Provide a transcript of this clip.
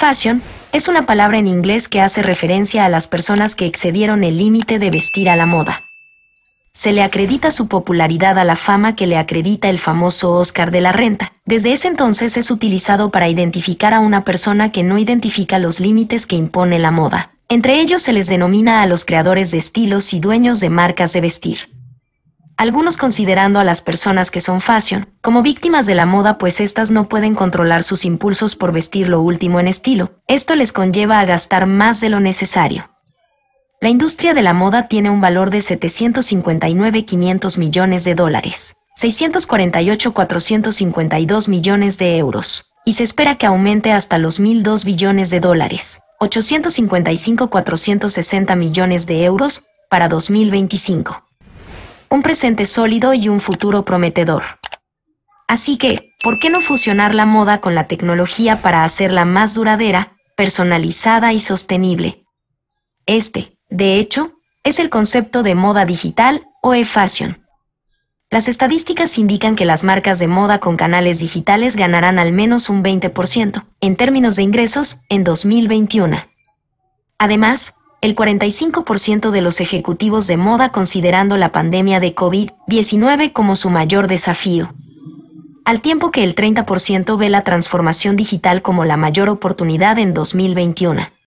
Fashion es una palabra en inglés que hace referencia a las personas que excedieron el límite de vestir a la moda. Se le acredita su popularidad a la fama que le acredita el famoso Oscar de la Renta. Desde ese entonces es utilizado para identificar a una persona que no identifica los límites que impone la moda. Entre ellos se les denomina a los creadores de estilos y dueños de marcas de vestir algunos considerando a las personas que son fashion como víctimas de la moda pues estas no pueden controlar sus impulsos por vestir lo último en estilo. Esto les conlleva a gastar más de lo necesario. La industria de la moda tiene un valor de 759.500 millones de dólares, 648.452 millones de euros, y se espera que aumente hasta los 1.002 billones de dólares, 855.460 millones de euros, para 2025 un presente sólido y un futuro prometedor. Así que, ¿por qué no fusionar la moda con la tecnología para hacerla más duradera, personalizada y sostenible? Este, de hecho, es el concepto de moda digital o e-fashion. Las estadísticas indican que las marcas de moda con canales digitales ganarán al menos un 20% en términos de ingresos en 2021. Además, el 45% de los ejecutivos de moda considerando la pandemia de COVID-19 como su mayor desafío. Al tiempo que el 30% ve la transformación digital como la mayor oportunidad en 2021.